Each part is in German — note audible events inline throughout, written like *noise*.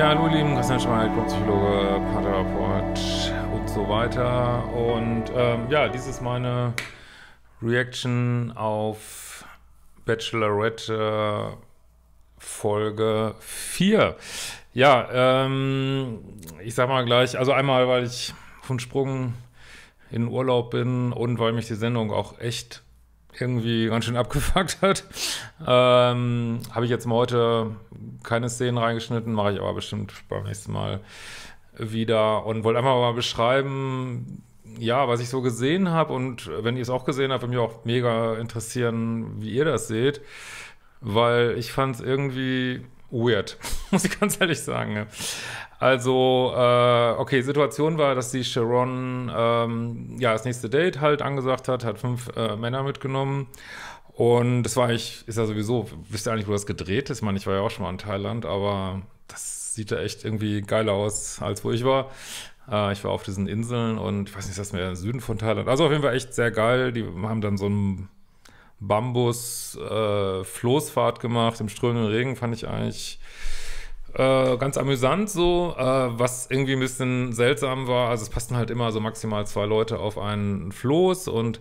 Ja, hallo, lieben Christian Schmeich, Psychologe, Paartherapeut und so weiter. Und ähm, ja, dies ist meine Reaction auf Bachelorette Folge 4. Ja, ähm, ich sag mal gleich, also einmal, weil ich von Sprung in Urlaub bin und weil mich die Sendung auch echt irgendwie ganz schön *laughs* abgefuckt hat. Ähm, Habe ich jetzt mal heute keine Szenen reingeschnitten, mache ich aber bestimmt beim nächsten Mal wieder und wollte einfach mal beschreiben, ja, was ich so gesehen habe und wenn ihr es auch gesehen habt, würde mich auch mega interessieren, wie ihr das seht, weil ich fand es irgendwie weird, *laughs* muss ich ganz ehrlich sagen. Ne? Also, äh, okay, Situation war, dass die Sharon ähm, ja das nächste Date halt angesagt hat, hat fünf äh, Männer mitgenommen. Und das war ich, ist ja sowieso, wisst ihr eigentlich, wo das gedreht ist? Ich meine, ich war ja auch schon mal in Thailand, aber das sieht ja echt irgendwie geiler aus, als wo ich war. Äh, ich war auf diesen Inseln und ich weiß nicht, ist das mehr im Süden von Thailand. Also auf jeden Fall echt sehr geil. Die haben dann so ein Bambus äh, Floßfahrt gemacht im strömenden Regen, fand ich eigentlich äh, ganz amüsant so, äh, was irgendwie ein bisschen seltsam war. Also es passten halt immer so maximal zwei Leute auf einen Floß und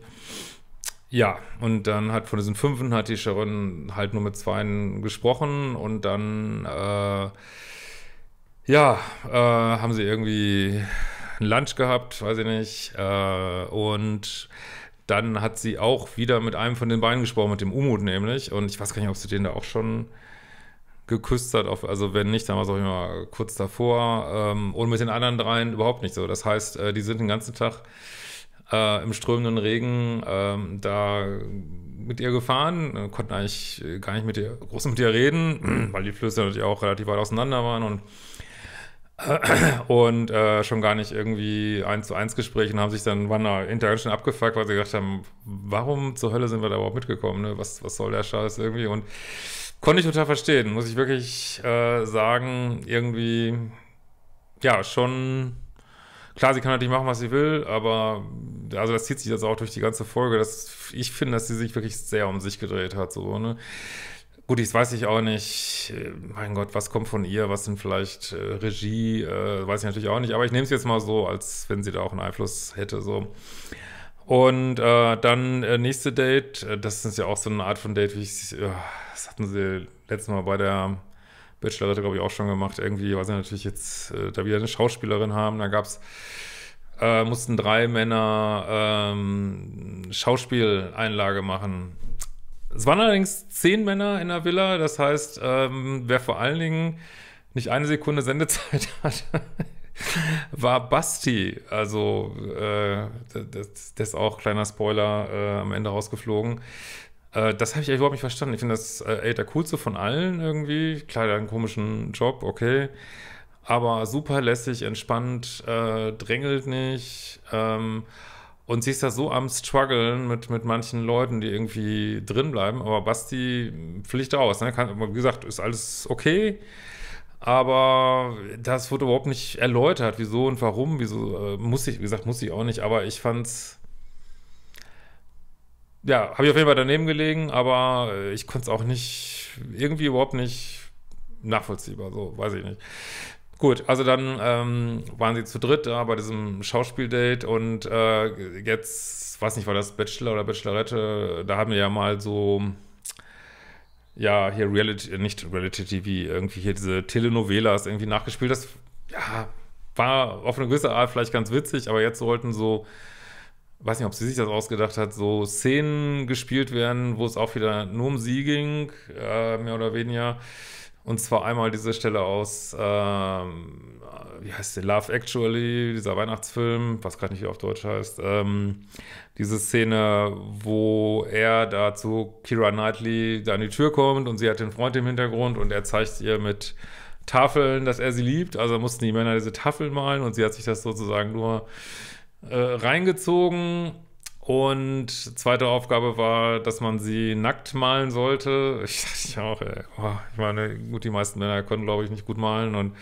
ja, und dann hat von diesen Fünfen hat die Sharon halt nur mit zweien gesprochen und dann äh, ja, äh, haben sie irgendwie ein Lunch gehabt, weiß ich nicht, äh, und dann hat sie auch wieder mit einem von den beiden gesprochen, mit dem Umut nämlich. Und ich weiß gar nicht, ob sie den da auch schon geküsst hat. Auf, also wenn nicht, dann war es auch immer kurz davor. Ähm, und mit den anderen dreien überhaupt nicht so. Das heißt, äh, die sind den ganzen Tag äh, im strömenden Regen äh, da mit ihr gefahren, konnten eigentlich äh, gar nicht mit ihr, groß mit ihr reden, *clears throat* weil die Flüsse natürlich auch relativ weit auseinander waren und *clears throat* und äh, schon gar nicht irgendwie eins zu eins Gespräche und haben sich dann waren da intern schon abgefuckt, weil sie gedacht haben, warum zur Hölle sind wir da überhaupt mitgekommen? Ne? Was, was soll der Scheiß irgendwie? Und konnte ich total verstehen, muss ich wirklich äh, sagen, irgendwie, ja, schon. Klar, sie kann natürlich machen, was sie will, aber also das zieht sich jetzt auch durch die ganze Folge, dass ich finde, dass sie sich wirklich sehr um sich gedreht hat, so, ne? Gut, ich weiß ich auch nicht. Mein Gott, was kommt von ihr? Was sind vielleicht äh, Regie? Äh, weiß ich natürlich auch nicht. Aber ich nehme es jetzt mal so, als wenn sie da auch einen Einfluss hätte. So. Und äh, dann äh, nächste Date. Äh, das ist ja auch so eine Art von Date, wie ich äh, das hatten sie letztes Mal bei der Bachelorette, glaube ich, auch schon gemacht. Irgendwie, weil sie natürlich jetzt da wieder eine Schauspielerin haben. Da gab es mussten drei Männer ähm, Schauspieleinlage machen es waren allerdings zehn Männer in der Villa, das heißt, ähm, wer vor allen Dingen nicht eine Sekunde Sendezeit *laughs* hatte, war Basti. Also, äh, das, das, ist auch kleiner Spoiler äh, am Ende rausgeflogen. Äh, das habe ich überhaupt nicht verstanden. Ich finde das äh, der coolste von allen irgendwie. Klar, der hat einen komischen Job, okay. Aber super lässig, entspannt, äh, drängelt nicht. Ähm, und sie ist da so am struggeln mit, mit manchen Leuten, die irgendwie drinbleiben. Aber Basti Pflicht aus. Ne? Kann, wie gesagt, ist alles okay. Aber das wurde überhaupt nicht erläutert, wieso und warum. Wieso äh, muss ich, wie gesagt, muss ich auch nicht. Aber ich fand's. Ja, habe ich auf jeden Fall daneben gelegen, aber ich konnte es auch nicht, irgendwie überhaupt nicht nachvollziehbar, so, weiß ich nicht. Gut, also dann ähm, waren sie zu dritt da bei diesem Schauspieldate und äh, jetzt, weiß nicht, war das Bachelor oder Bachelorette, da haben wir ja mal so, ja, hier Reality, äh, nicht Reality TV, irgendwie hier diese Telenovelas irgendwie nachgespielt. Das, ja, war auf eine gewisse Art vielleicht ganz witzig, aber jetzt sollten so, weiß nicht, ob sie sich das ausgedacht hat, so Szenen gespielt werden, wo es auch wieder nur um sie ging, äh, mehr oder weniger. Und zwar einmal diese Stelle aus, ähm, wie heißt der, Love Actually, dieser Weihnachtsfilm, was gerade nicht auf Deutsch heißt. Ähm, diese Szene, wo er da zu Kira Knightley da an die Tür kommt und sie hat den Freund im Hintergrund und er zeigt ihr mit Tafeln, dass er sie liebt. Also mussten die Männer diese Tafeln malen und sie hat sich das sozusagen nur äh, reingezogen und zweite Aufgabe war, dass man sie nackt malen sollte. *laughs* Ich dachte auch, ey, oh, ich meine, gut, die meisten Männer können, glaube ich, nicht gut malen. Und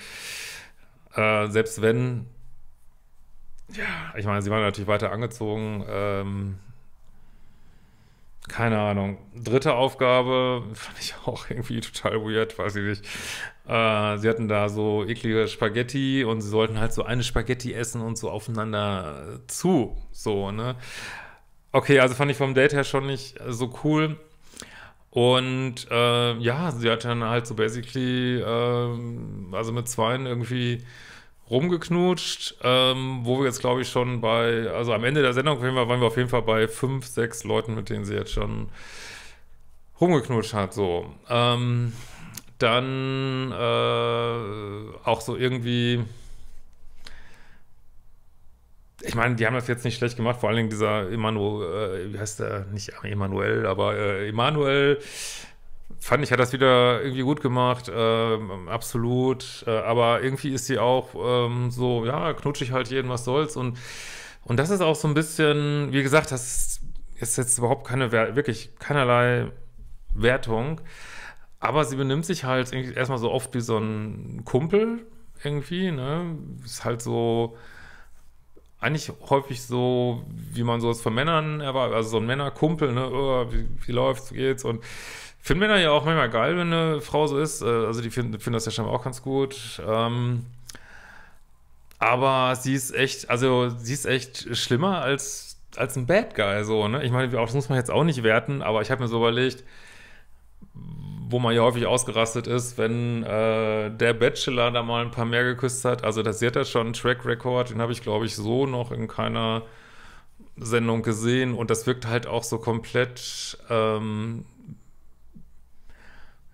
äh, selbst wenn, ja, ich meine, sie waren natürlich weiter angezogen. Ähm, keine Ahnung. Dritte Aufgabe *laughs* fand ich auch irgendwie total weird, weiß ich nicht. Äh, sie hatten da so eklige Spaghetti und sie sollten halt so eine Spaghetti essen und so aufeinander zu. So, ne? Okay, also fand ich vom Date her schon nicht so cool. Und äh, ja, sie hat dann halt so basically, äh, also mit Zweien irgendwie rumgeknutscht, ähm, wo wir jetzt glaube ich schon bei, also am Ende der Sendung waren wir auf jeden Fall bei fünf, sechs Leuten, mit denen sie jetzt schon rumgeknutscht hat, so. Ähm, dann äh, auch so irgendwie ich meine, die haben das jetzt nicht schlecht gemacht, vor allen Dingen dieser Emanuel, äh, wie heißt der? Nicht Emanuel, aber äh, Emanuel fand ich, hat das wieder irgendwie gut gemacht, äh, absolut. Äh, aber irgendwie ist sie auch ähm, so, ja, knutschig halt jeden, was soll's. Und, und das ist auch so ein bisschen, wie gesagt, das ist jetzt überhaupt keine, wirklich keinerlei Wertung. Aber sie benimmt sich halt erstmal so oft wie so ein Kumpel irgendwie, ne? Ist halt so, eigentlich häufig so, wie man so es von Männern erwartet, also so ein Männerkumpel, ne, oh, wie, wie läuft's, geht's und finden Männer ja auch manchmal geil, wenn eine Frau so ist, äh, also die finden, finden das ja scheinbar auch ganz gut, ähm, aber sie ist echt, also sie ist echt schlimmer als, als ein Bad Guy, so, ne, ich meine, das muss man jetzt auch nicht werten, aber ich habe mir so überlegt, wo man ja häufig ausgerastet ist, wenn äh, der Bachelor da mal ein paar mehr geküsst hat. Also das hat ja schon einen Track Record, den habe ich glaube ich so noch in keiner Sendung gesehen und das wirkt halt auch so komplett, ähm,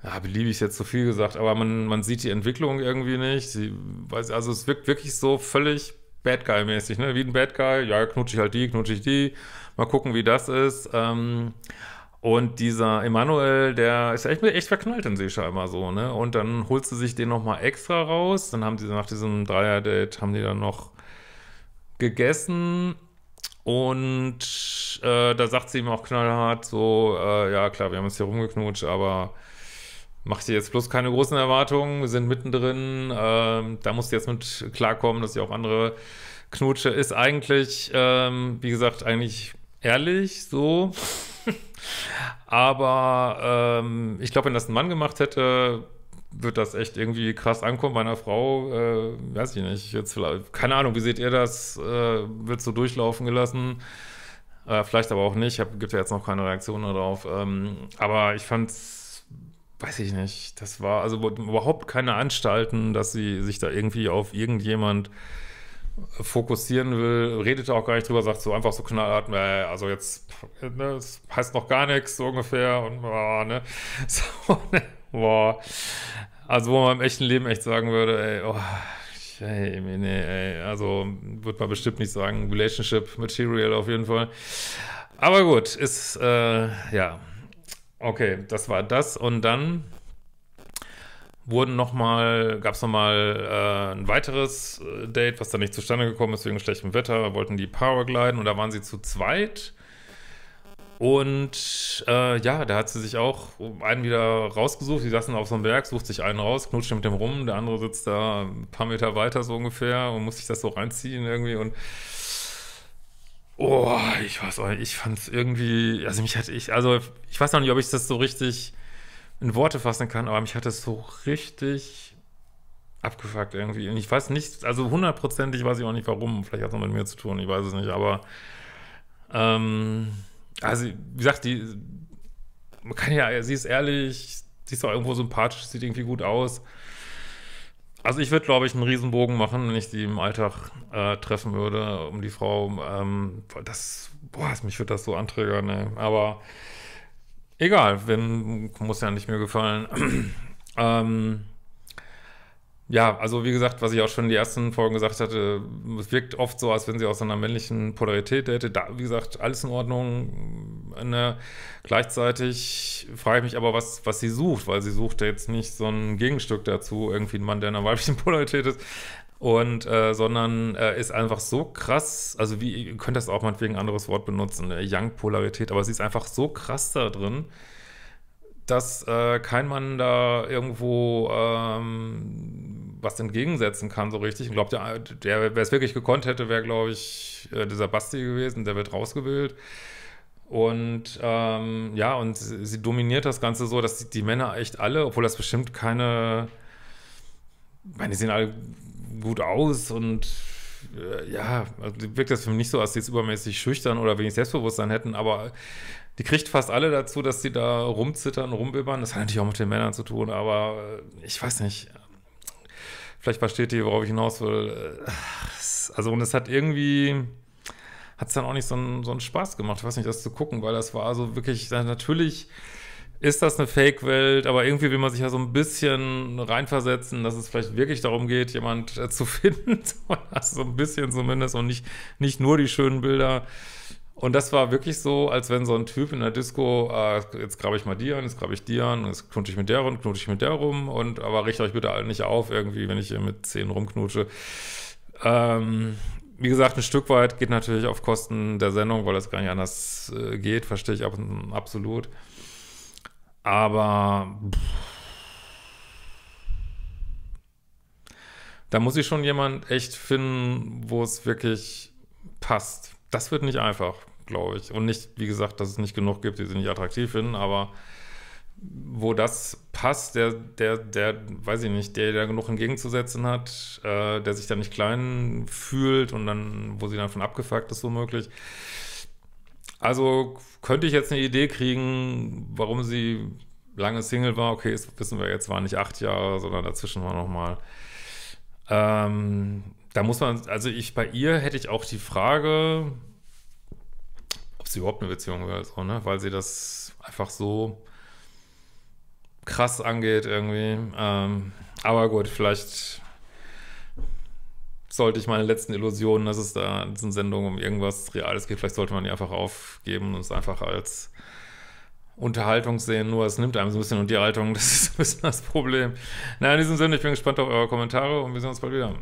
ja, beliebig ist jetzt zu so viel gesagt, aber man, man sieht die Entwicklung irgendwie nicht. Sie, weiß, also es wirkt wirklich so völlig Bad Guy-mäßig, ne? Wie ein Bad Guy, ja, knutsche ich halt die, knutsche ich die, mal gucken, wie das ist. Ähm, und dieser Emanuel, der ist echt, echt verknallt in sie scheinbar so, ne? Und dann holt sie sich den nochmal extra raus. Dann haben sie nach diesem Dreier-Date, haben die dann noch gegessen. Und äh, da sagt sie ihm auch knallhart so, äh, ja klar, wir haben uns hier rumgeknutscht, aber mach dir jetzt bloß keine großen Erwartungen. Wir sind mittendrin. Äh, da musst du jetzt mit klarkommen, dass sie auch andere Knutsche ist. Eigentlich, ähm, wie gesagt, eigentlich ehrlich so. *laughs* Aber ähm, ich glaube, wenn das ein Mann gemacht hätte, wird das echt irgendwie krass ankommen. Bei einer Frau, äh, weiß ich nicht, jetzt vielleicht, keine Ahnung, wie seht ihr das? Äh, wird so durchlaufen gelassen? Äh, vielleicht aber auch nicht. Hab, gibt ja jetzt noch keine Reaktion darauf. Ähm, aber ich fand es, weiß ich nicht, das war also überhaupt keine Anstalten, dass sie sich da irgendwie auf irgendjemand fokussieren will, redet auch gar nicht drüber, sagt so einfach so knallhart, also jetzt, ne, das heißt noch gar nichts, so ungefähr, und boah, ne, *laughs* so, ne, boah. Also, wo man im echten Leben echt sagen würde, ey, oh, ey, nee, ey, also, wird man bestimmt nicht sagen, Relationship Material auf jeden Fall. Aber gut, ist, äh, ja. Okay, das war das, und dann wurden nochmal, gab es nochmal äh, ein weiteres äh, Date, was dann nicht zustande gekommen ist wegen schlechtem Wetter, wollten die Paragliden und da waren sie zu zweit. Und äh, ja, da hat sie sich auch einen wieder rausgesucht. Sie saßen auf so einem Berg, sucht sich einen raus, knutscht mit dem rum. Der andere sitzt da ein paar Meter weiter so ungefähr und muss sich das so reinziehen irgendwie. Und oh, ich weiß auch nicht, ich fand es irgendwie, also mich hat ich, also ich weiß noch nicht, ob ich das so richtig in Worte fassen kann, aber mich hat das so richtig abgefuckt irgendwie. Und ich weiß nicht, also hundertprozentig weiß ich auch nicht warum. Vielleicht hat es noch mit mir zu tun, ich weiß es nicht, aber ähm, also wie gesagt, die man kann ja, sie ist ehrlich, sie ist auch irgendwo sympathisch, sieht irgendwie gut aus. Also ich würde, glaube ich, einen Riesenbogen machen, wenn ich die im Alltag äh, treffen würde, um die Frau. Ähm, das, boah, mich würde das so anträgern, ne? Aber Egal, wenn, muss ja nicht mir gefallen. *clears throat* ähm, ja, also wie gesagt, was ich auch schon in den ersten Folgen gesagt hatte, es wirkt oft so, als wenn sie aus einer männlichen Polarität hätte. Da, wie gesagt, alles in Ordnung. Eine, gleichzeitig frage ich mich aber, was, was sie sucht, weil sie sucht jetzt nicht so ein Gegenstück dazu, irgendwie ein Mann, der in einer weiblichen *laughs* Polarität ist und äh, sondern äh, ist einfach so krass, also wie, ihr könnt das auch meinetwegen ein anderes Wort benutzen, äh, Young-Polarität, aber sie ist einfach so krass da drin, dass äh, kein Mann da irgendwo ähm, was entgegensetzen kann, so richtig. Ich glaube, der, der wer es wirklich gekonnt hätte, wäre, glaube ich, äh, dieser Basti gewesen, der wird rausgewählt. Und ähm, ja, und sie dominiert das Ganze so, dass die, die Männer echt alle, obwohl das bestimmt keine, ich meine, die sind alle gut aus und äh, ja, also wirkt das für mich nicht so, als sie jetzt übermäßig schüchtern oder wenig Selbstbewusstsein hätten, aber die kriegt fast alle dazu, dass sie da rumzittern, rumbibbern. Das hat natürlich auch mit den Männern zu tun, aber äh, ich weiß nicht. Vielleicht versteht ihr, worauf ich hinaus will. Äh, also, und es hat irgendwie, hat es dann auch nicht so einen, so einen Spaß gemacht, ich weiß nicht, das zu gucken, weil das war so wirklich, natürlich ist das eine Fake-Welt, aber irgendwie will man sich ja so ein bisschen reinversetzen, dass es vielleicht wirklich darum geht, jemand äh, zu *laughs* finden, so also ein bisschen zumindest und nicht, nicht nur die schönen Bilder. Und das war wirklich so, als wenn so ein Typ in der Disco, äh, jetzt grabe ich mal die an, jetzt grabe ich die an, jetzt knutsche ich mit der rum, knutsche ich mit der rum und aber richtet euch bitte alle nicht auf irgendwie, wenn ich hier mit zehn rumknutsche. Ähm, wie gesagt, ein Stück weit geht natürlich auf Kosten der Sendung, weil das gar nicht anders äh, geht, verstehe ich ab, absolut. Aber da muss ich schon jemand echt finden, wo es wirklich passt. Das wird nicht einfach, glaube ich. Und nicht, wie gesagt, dass es nicht genug gibt, die sie nicht attraktiv finden, aber wo das passt, der, der, der, weiß ich nicht, der, der genug entgegenzusetzen hat, äh, der sich da nicht klein fühlt und dann, wo sie dann von abgefuckt ist, womöglich. So also könnte ich jetzt eine Idee kriegen, warum sie lange Single war. Okay, das wissen wir jetzt, waren nicht acht Jahre, sondern dazwischen war nochmal. Ähm, da muss man, also ich bei ihr hätte ich auch die Frage, ob sie überhaupt eine Beziehung will, so, ne? weil sie das einfach so krass angeht irgendwie. Ähm, aber gut, vielleicht sollte ich meine letzten Illusionen, dass es da in diesen Sendungen um irgendwas Reales geht, vielleicht sollte man die einfach aufgeben und es einfach als Unterhaltung sehen, nur es nimmt einem so ein bisschen und die Haltung, *laughs* das ist ein bisschen das Problem. Na, in diesem Sinne, ich bin gespannt auf eure Kommentare und wir sehen uns bald wieder.